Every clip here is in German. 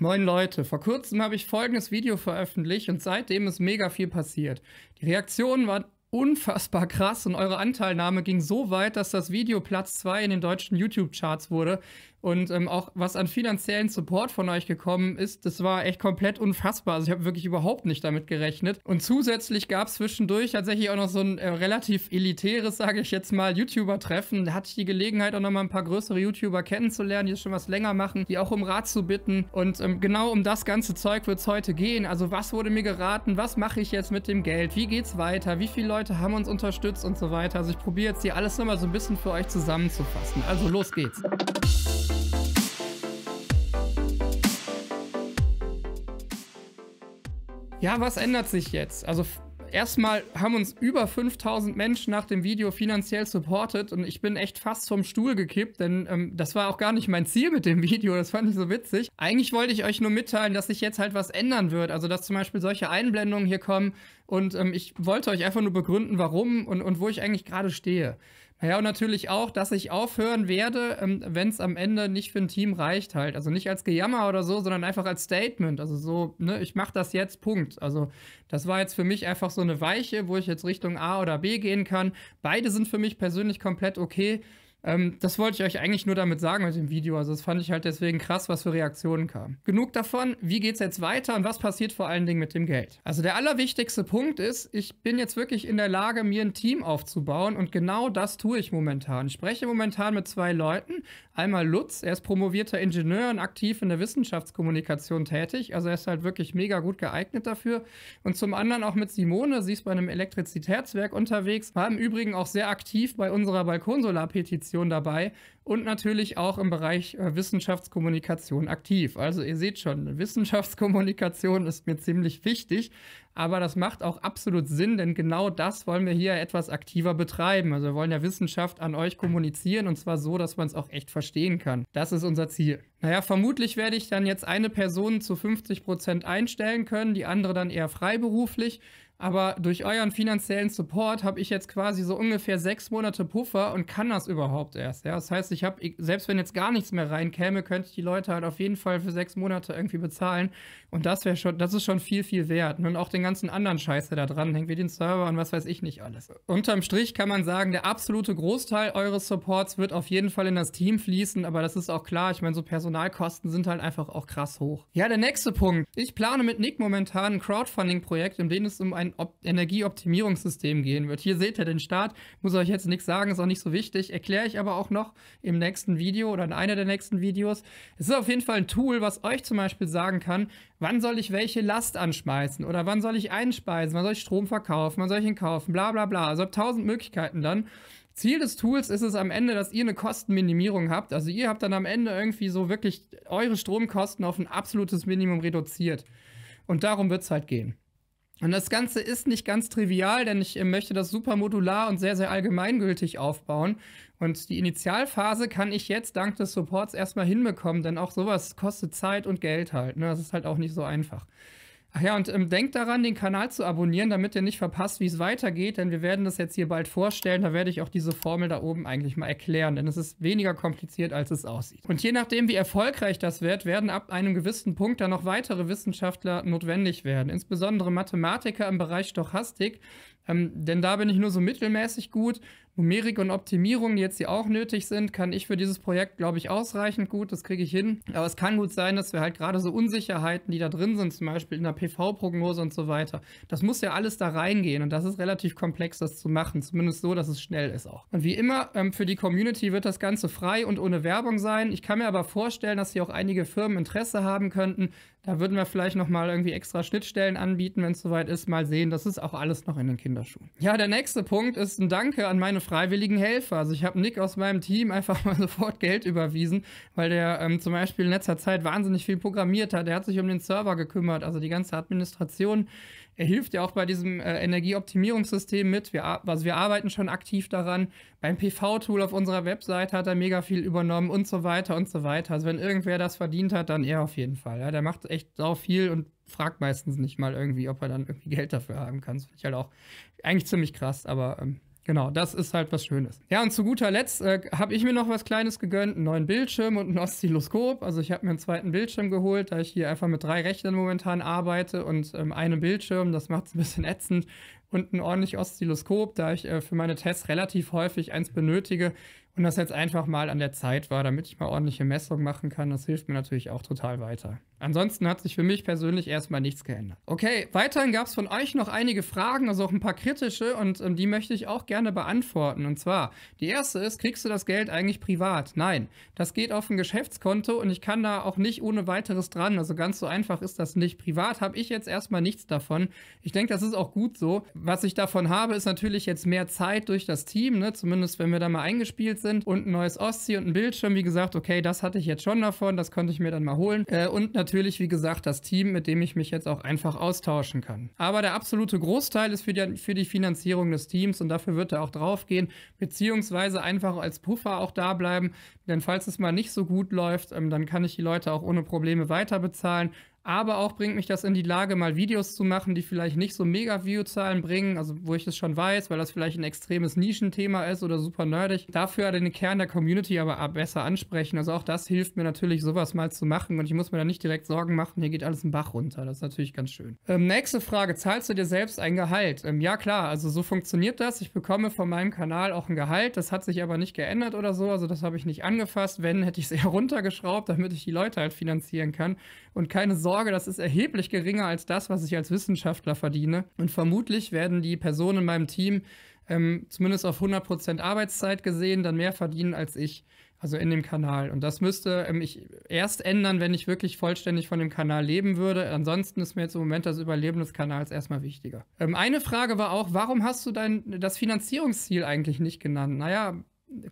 Moin Leute, vor kurzem habe ich folgendes Video veröffentlicht und seitdem ist mega viel passiert. Die Reaktionen waren unfassbar krass und eure Anteilnahme ging so weit, dass das Video Platz 2 in den deutschen YouTube-Charts wurde, und ähm, auch was an finanziellen Support von euch gekommen ist, das war echt komplett unfassbar. Also ich habe wirklich überhaupt nicht damit gerechnet. Und zusätzlich gab es zwischendurch tatsächlich auch noch so ein äh, relativ elitäres, sage ich jetzt mal, YouTuber-Treffen. Da hatte ich die Gelegenheit, auch nochmal ein paar größere YouTuber kennenzulernen, die schon was länger machen, die auch um Rat zu bitten. Und ähm, genau um das ganze Zeug wird es heute gehen. Also was wurde mir geraten? Was mache ich jetzt mit dem Geld? Wie geht's weiter? Wie viele Leute haben uns unterstützt und so weiter? Also ich probiere jetzt hier alles nochmal so ein bisschen für euch zusammenzufassen. Also los geht's. Ja, was ändert sich jetzt? Also erstmal haben uns über 5000 Menschen nach dem Video finanziell supportet und ich bin echt fast vom Stuhl gekippt, denn ähm, das war auch gar nicht mein Ziel mit dem Video, das fand ich so witzig. Eigentlich wollte ich euch nur mitteilen, dass sich jetzt halt was ändern wird, also dass zum Beispiel solche Einblendungen hier kommen, und ähm, ich wollte euch einfach nur begründen, warum und, und wo ich eigentlich gerade stehe. Naja, und natürlich auch, dass ich aufhören werde, ähm, wenn es am Ende nicht für ein Team reicht halt. Also nicht als Gejammer oder so, sondern einfach als Statement. Also so, ne, ich mache das jetzt, Punkt. Also das war jetzt für mich einfach so eine Weiche, wo ich jetzt Richtung A oder B gehen kann. Beide sind für mich persönlich komplett okay. Ähm, das wollte ich euch eigentlich nur damit sagen mit dem Video. Also das fand ich halt deswegen krass, was für Reaktionen kamen. Genug davon, wie geht's jetzt weiter und was passiert vor allen Dingen mit dem Geld? Also der allerwichtigste Punkt ist, ich bin jetzt wirklich in der Lage, mir ein Team aufzubauen und genau das tue ich momentan. Ich spreche momentan mit zwei Leuten, Einmal Lutz, er ist promovierter Ingenieur und aktiv in der Wissenschaftskommunikation tätig. Also er ist halt wirklich mega gut geeignet dafür. Und zum anderen auch mit Simone, sie ist bei einem Elektrizitätswerk unterwegs, war im Übrigen auch sehr aktiv bei unserer Balkonsolarpetition dabei und natürlich auch im Bereich äh, Wissenschaftskommunikation aktiv. Also ihr seht schon, Wissenschaftskommunikation ist mir ziemlich wichtig, aber das macht auch absolut Sinn, denn genau das wollen wir hier etwas aktiver betreiben. Also wir wollen ja Wissenschaft an euch kommunizieren und zwar so, dass man es auch echt verstehen kann. Das ist unser Ziel. Naja, vermutlich werde ich dann jetzt eine Person zu 50% Prozent einstellen können, die andere dann eher freiberuflich. Aber durch euren finanziellen Support habe ich jetzt quasi so ungefähr sechs Monate Puffer und kann das überhaupt erst. Ja? Das heißt, ich habe, selbst wenn jetzt gar nichts mehr reinkäme, könnte ich die Leute halt auf jeden Fall für sechs Monate irgendwie bezahlen. Und das wäre schon, das ist schon viel, viel wert. Und auch den ganzen anderen Scheiße da dran hängt, wie den Server und was weiß ich nicht alles. Unterm Strich kann man sagen, der absolute Großteil eures Supports wird auf jeden Fall in das Team fließen, aber das ist auch klar. Ich meine, so Personalkosten sind halt einfach auch krass hoch. Ja, der nächste Punkt. Ich plane mit Nick momentan ein Crowdfunding-Projekt, in dem es um ein ein Op Energieoptimierungssystem gehen wird. Hier seht ihr den Start, muss euch jetzt nichts sagen, ist auch nicht so wichtig. Erkläre ich aber auch noch im nächsten Video oder in einer der nächsten Videos. Es ist auf jeden Fall ein Tool, was euch zum Beispiel sagen kann, wann soll ich welche Last anschmeißen oder wann soll ich einspeisen, wann soll ich Strom verkaufen, wann soll ich ihn kaufen, bla bla bla. Also habt tausend Möglichkeiten dann. Ziel des Tools ist es am Ende, dass ihr eine Kostenminimierung habt. Also ihr habt dann am Ende irgendwie so wirklich eure Stromkosten auf ein absolutes Minimum reduziert. Und darum wird es halt gehen. Und das Ganze ist nicht ganz trivial, denn ich äh, möchte das super modular und sehr, sehr allgemeingültig aufbauen. Und die Initialphase kann ich jetzt dank des Supports erstmal hinbekommen, denn auch sowas kostet Zeit und Geld halt. Ne? Das ist halt auch nicht so einfach. Ach ja, und ähm, denkt daran, den Kanal zu abonnieren, damit ihr nicht verpasst, wie es weitergeht, denn wir werden das jetzt hier bald vorstellen. Da werde ich auch diese Formel da oben eigentlich mal erklären, denn es ist weniger kompliziert, als es aussieht. Und je nachdem, wie erfolgreich das wird, werden ab einem gewissen Punkt dann noch weitere Wissenschaftler notwendig werden, insbesondere Mathematiker im Bereich Stochastik, ähm, denn da bin ich nur so mittelmäßig gut. Numerik und Optimierung, die jetzt hier auch nötig sind, kann ich für dieses Projekt, glaube ich, ausreichend gut. Das kriege ich hin. Aber es kann gut sein, dass wir halt gerade so Unsicherheiten, die da drin sind, zum Beispiel in der PV-Prognose und so weiter. Das muss ja alles da reingehen und das ist relativ komplex, das zu machen. Zumindest so, dass es schnell ist auch. Und wie immer, ähm, für die Community wird das Ganze frei und ohne Werbung sein. Ich kann mir aber vorstellen, dass hier auch einige Firmen Interesse haben könnten. Da würden wir vielleicht nochmal irgendwie extra Schnittstellen anbieten, wenn es soweit ist. Mal sehen, das ist auch alles noch in den Kinderschuhen. Ja, der nächste Punkt ist ein Danke an meine freiwilligen Helfer. Also ich habe Nick aus meinem Team einfach mal sofort Geld überwiesen, weil der ähm, zum Beispiel in letzter Zeit wahnsinnig viel programmiert hat. Er hat sich um den Server gekümmert, also die ganze Administration. Er hilft ja auch bei diesem äh, Energieoptimierungssystem mit. Wir, also wir arbeiten schon aktiv daran. Beim PV-Tool auf unserer Webseite hat er mega viel übernommen und so weiter und so weiter. Also wenn irgendwer das verdient hat, dann er auf jeden Fall. Ja, der macht echt sau viel und fragt meistens nicht mal irgendwie, ob er dann irgendwie Geld dafür haben kann. Das finde ich halt auch eigentlich ziemlich krass, aber ähm, Genau, das ist halt was Schönes. Ja, und zu guter Letzt äh, habe ich mir noch was Kleines gegönnt, einen neuen Bildschirm und ein Oszilloskop. Also ich habe mir einen zweiten Bildschirm geholt, da ich hier einfach mit drei Rechnern momentan arbeite und ähm, einem Bildschirm, das macht es ein bisschen ätzend und ein ordentliches Oszilloskop, da ich äh, für meine Tests relativ häufig eins benötige und das jetzt einfach mal an der Zeit war, damit ich mal ordentliche Messungen machen kann. Das hilft mir natürlich auch total weiter. Ansonsten hat sich für mich persönlich erstmal nichts geändert. Okay, weiterhin gab es von euch noch einige Fragen, also auch ein paar kritische und ähm, die möchte ich auch gerne beantworten. Und zwar, die erste ist, kriegst du das Geld eigentlich privat? Nein, das geht auf ein Geschäftskonto und ich kann da auch nicht ohne weiteres dran. Also ganz so einfach ist das nicht. Privat habe ich jetzt erstmal nichts davon. Ich denke, das ist auch gut so, was ich davon habe, ist natürlich jetzt mehr Zeit durch das Team, ne? zumindest wenn wir da mal eingespielt sind und ein neues Ostsee und ein Bildschirm, wie gesagt, okay, das hatte ich jetzt schon davon, das konnte ich mir dann mal holen. Äh, und natürlich, wie gesagt, das Team, mit dem ich mich jetzt auch einfach austauschen kann. Aber der absolute Großteil ist für die, für die Finanzierung des Teams und dafür wird er auch draufgehen, beziehungsweise einfach als Puffer auch da bleiben, denn falls es mal nicht so gut läuft, ähm, dann kann ich die Leute auch ohne Probleme weiter bezahlen. Aber auch bringt mich das in die Lage, mal Videos zu machen, die vielleicht nicht so mega Viewzahlen bringen, also wo ich das schon weiß, weil das vielleicht ein extremes Nischenthema ist oder super nerdig. Dafür den Kern der Community aber besser ansprechen. Also auch das hilft mir natürlich, sowas mal zu machen. Und ich muss mir da nicht direkt Sorgen machen, hier geht alles im Bach runter. Das ist natürlich ganz schön. Ähm, nächste Frage: Zahlst du dir selbst ein Gehalt? Ähm, ja, klar. Also so funktioniert das. Ich bekomme von meinem Kanal auch ein Gehalt. Das hat sich aber nicht geändert oder so. Also das habe ich nicht angefasst. Wenn, hätte ich es eher runtergeschraubt, damit ich die Leute halt finanzieren kann. Und keine Sorgen. Sorge, das ist erheblich geringer als das, was ich als Wissenschaftler verdiene. Und vermutlich werden die Personen in meinem Team ähm, zumindest auf 100% Arbeitszeit gesehen dann mehr verdienen als ich. Also in dem Kanal. Und das müsste ähm, ich erst ändern, wenn ich wirklich vollständig von dem Kanal leben würde. Ansonsten ist mir jetzt im Moment das Überleben des Kanals erstmal wichtiger. Ähm, eine Frage war auch, warum hast du dein das Finanzierungsziel eigentlich nicht genannt? Naja,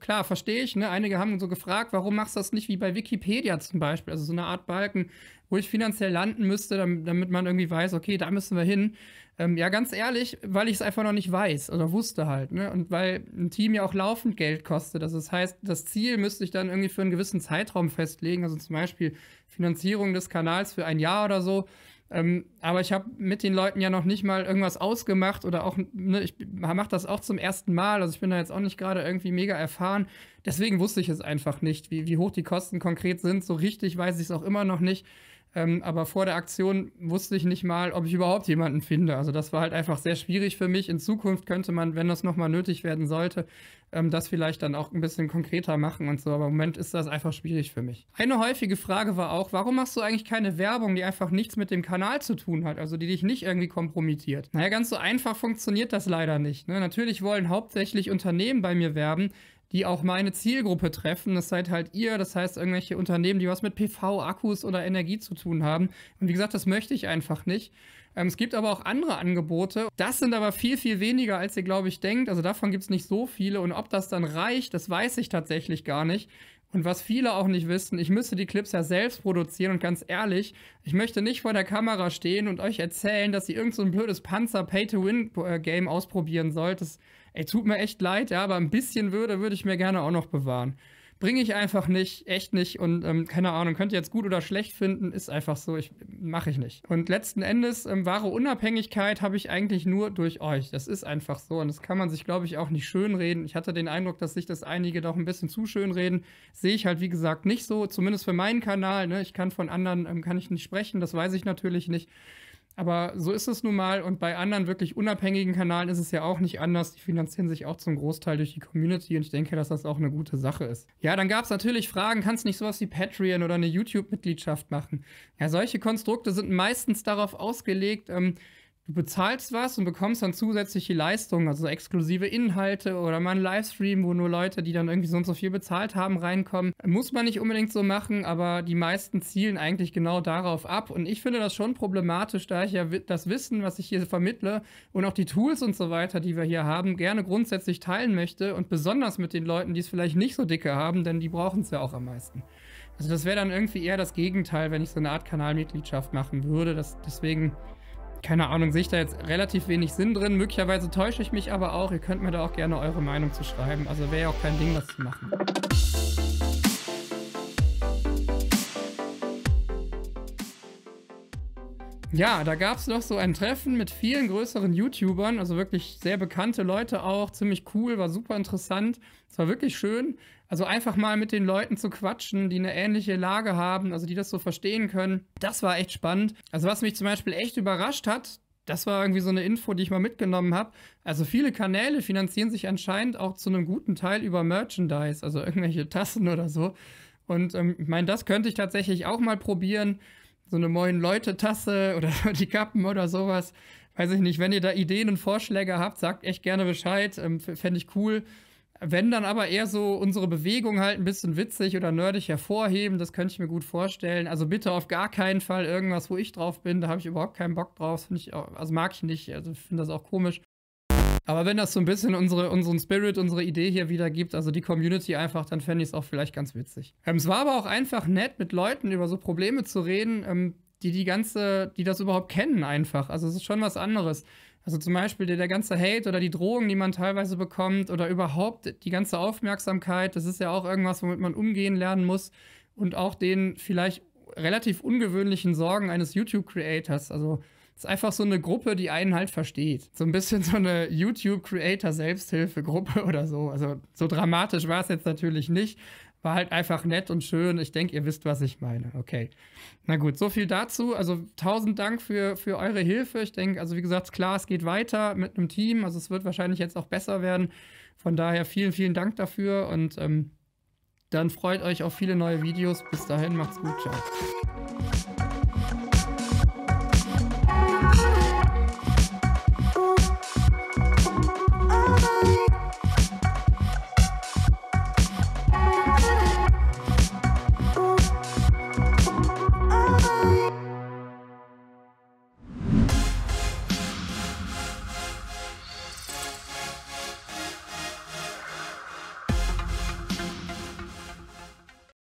klar, verstehe ich. Ne? Einige haben so gefragt, warum machst du das nicht wie bei Wikipedia zum Beispiel? Also so eine Art Balken, wo ich finanziell landen müsste, damit, damit man irgendwie weiß, okay, da müssen wir hin. Ähm, ja, ganz ehrlich, weil ich es einfach noch nicht weiß oder wusste halt. Ne? Und weil ein Team ja auch laufend Geld kostet. Also das heißt, das Ziel müsste ich dann irgendwie für einen gewissen Zeitraum festlegen. Also zum Beispiel Finanzierung des Kanals für ein Jahr oder so. Ähm, aber ich habe mit den Leuten ja noch nicht mal irgendwas ausgemacht oder auch, ne, ich mache das auch zum ersten Mal. Also ich bin da jetzt auch nicht gerade irgendwie mega erfahren. Deswegen wusste ich es einfach nicht, wie, wie hoch die Kosten konkret sind. So richtig weiß ich es auch immer noch nicht. Ähm, aber vor der Aktion wusste ich nicht mal, ob ich überhaupt jemanden finde. Also das war halt einfach sehr schwierig für mich. In Zukunft könnte man, wenn das nochmal nötig werden sollte, ähm, das vielleicht dann auch ein bisschen konkreter machen und so. Aber im Moment ist das einfach schwierig für mich. Eine häufige Frage war auch, warum machst du eigentlich keine Werbung, die einfach nichts mit dem Kanal zu tun hat, also die dich nicht irgendwie kompromittiert? Naja, ganz so einfach funktioniert das leider nicht. Ne? Natürlich wollen hauptsächlich Unternehmen bei mir werben, die auch meine Zielgruppe treffen. Das seid halt ihr, das heißt irgendwelche Unternehmen, die was mit PV-Akkus oder Energie zu tun haben. Und wie gesagt, das möchte ich einfach nicht. Ähm, es gibt aber auch andere Angebote. Das sind aber viel, viel weniger, als ihr, glaube ich, denkt. Also davon gibt es nicht so viele. Und ob das dann reicht, das weiß ich tatsächlich gar nicht. Und was viele auch nicht wissen, ich müsste die Clips ja selbst produzieren und ganz ehrlich, ich möchte nicht vor der Kamera stehen und euch erzählen, dass ihr irgendein so blödes Panzer-Pay-to-Win-Game ausprobieren sollt. Das Ey, tut mir echt leid, ja, aber ein bisschen Würde würde ich mir gerne auch noch bewahren. Bringe ich einfach nicht, echt nicht und ähm, keine Ahnung, könnt ihr jetzt gut oder schlecht finden, ist einfach so, ich mache ich nicht. Und letzten Endes, ähm, wahre Unabhängigkeit habe ich eigentlich nur durch euch. Das ist einfach so und das kann man sich, glaube ich, auch nicht schönreden. Ich hatte den Eindruck, dass sich das einige doch ein bisschen zu schönreden. Sehe ich halt, wie gesagt, nicht so, zumindest für meinen Kanal. Ne? Ich kann von anderen, ähm, kann ich nicht sprechen, das weiß ich natürlich nicht. Aber so ist es nun mal und bei anderen wirklich unabhängigen Kanälen ist es ja auch nicht anders. Die finanzieren sich auch zum Großteil durch die Community und ich denke, dass das auch eine gute Sache ist. Ja, dann gab es natürlich Fragen, kannst du nicht sowas wie Patreon oder eine YouTube-Mitgliedschaft machen? Ja, solche Konstrukte sind meistens darauf ausgelegt, ähm, du bezahlst was und bekommst dann zusätzliche Leistungen, also exklusive Inhalte oder mal einen Livestream, wo nur Leute, die dann irgendwie so und so viel bezahlt haben, reinkommen. Muss man nicht unbedingt so machen, aber die meisten zielen eigentlich genau darauf ab. Und ich finde das schon problematisch, da ich ja das Wissen, was ich hier vermittle und auch die Tools und so weiter, die wir hier haben, gerne grundsätzlich teilen möchte und besonders mit den Leuten, die es vielleicht nicht so dicke haben, denn die brauchen es ja auch am meisten. Also das wäre dann irgendwie eher das Gegenteil, wenn ich so eine Art Kanalmitgliedschaft machen würde. Das, deswegen keine Ahnung, sehe ich da jetzt relativ wenig Sinn drin. Möglicherweise täusche ich mich aber auch. Ihr könnt mir da auch gerne eure Meinung zu schreiben. Also wäre ja auch kein Ding, das zu machen. Ja, da gab es noch so ein Treffen mit vielen größeren YouTubern, also wirklich sehr bekannte Leute auch, ziemlich cool, war super interessant. Es war wirklich schön, also einfach mal mit den Leuten zu quatschen, die eine ähnliche Lage haben, also die das so verstehen können. Das war echt spannend. Also was mich zum Beispiel echt überrascht hat, das war irgendwie so eine Info, die ich mal mitgenommen habe. Also viele Kanäle finanzieren sich anscheinend auch zu einem guten Teil über Merchandise, also irgendwelche Tassen oder so. Und ähm, ich meine, das könnte ich tatsächlich auch mal probieren so eine moin Leute-Tasse oder die Kappen oder sowas. Weiß ich nicht, wenn ihr da Ideen und Vorschläge habt, sagt echt gerne Bescheid. Ähm, Fände ich cool. Wenn dann aber eher so unsere Bewegung halt ein bisschen witzig oder nerdig hervorheben, das könnte ich mir gut vorstellen. Also bitte auf gar keinen Fall irgendwas, wo ich drauf bin, da habe ich überhaupt keinen Bock drauf. Ich, also mag ich nicht, also finde das auch komisch. Aber wenn das so ein bisschen unsere, unseren Spirit, unsere Idee hier wiedergibt, also die Community einfach, dann fände ich es auch vielleicht ganz witzig. Ähm, es war aber auch einfach nett, mit Leuten über so Probleme zu reden, ähm, die die ganze, die das überhaupt kennen einfach. Also es ist schon was anderes. Also zum Beispiel der, der ganze Hate oder die Drohungen, die man teilweise bekommt oder überhaupt die ganze Aufmerksamkeit, das ist ja auch irgendwas, womit man umgehen lernen muss und auch den vielleicht relativ ungewöhnlichen Sorgen eines YouTube-Creators. Also das ist einfach so eine Gruppe, die einen halt versteht. So ein bisschen so eine youtube creator selbsthilfe gruppe oder so. Also so dramatisch war es jetzt natürlich nicht. War halt einfach nett und schön. Ich denke, ihr wisst, was ich meine. Okay. Na gut, so viel dazu. Also tausend Dank für, für eure Hilfe. Ich denke, also wie gesagt, klar, es geht weiter mit einem Team. Also es wird wahrscheinlich jetzt auch besser werden. Von daher vielen, vielen Dank dafür und ähm, dann freut euch auf viele neue Videos. Bis dahin, macht's gut, ciao.